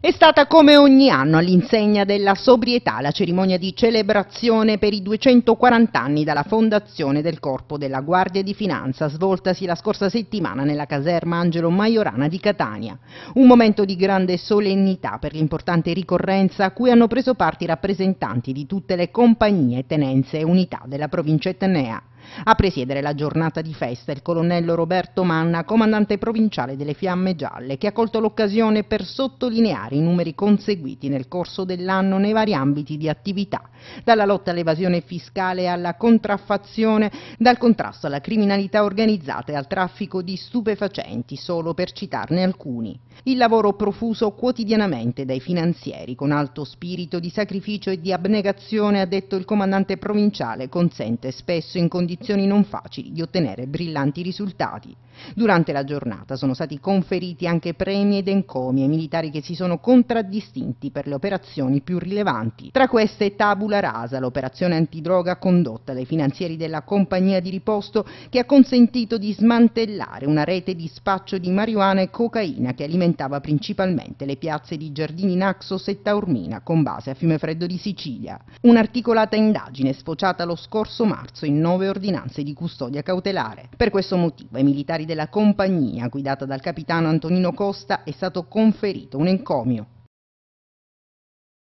È stata come ogni anno all'insegna della sobrietà la cerimonia di celebrazione per i 240 anni dalla fondazione del Corpo della Guardia di Finanza svoltasi la scorsa settimana nella caserma Angelo Maiorana di Catania. Un momento di grande solennità per l'importante ricorrenza a cui hanno preso parte i rappresentanti di tutte le compagnie, tenenze e unità della provincia etnea. A presiedere la giornata di festa il colonnello Roberto Manna, comandante provinciale delle Fiamme Gialle, che ha colto l'occasione per sottolineare i numeri conseguiti nel corso dell'anno nei vari ambiti di attività, dalla lotta all'evasione fiscale alla contraffazione, dal contrasto alla criminalità organizzata e al traffico di stupefacenti, solo per citarne alcuni. Il lavoro profuso quotidianamente dai finanzieri con alto spirito di sacrificio e di abnegazione, ha detto il comandante provinciale, consente spesso in condizioni condizioni non facili di ottenere brillanti risultati. Durante la giornata sono stati conferiti anche premi ed encomi ai militari che si sono contraddistinti per le operazioni più rilevanti. Tra queste Tabula Rasa, l'operazione antidroga condotta dai finanzieri della compagnia di riposto che ha consentito di smantellare una rete di spaccio di marijuana e cocaina che alimentava principalmente le piazze di Giardini Naxos e Taormina con base a Fiumefreddo di Sicilia. Un'articolata indagine sfociata lo scorso marzo in nove ordinanze ordinanze di custodia cautelare. Per questo motivo ai militari della compagnia guidata dal capitano Antonino Costa è stato conferito un encomio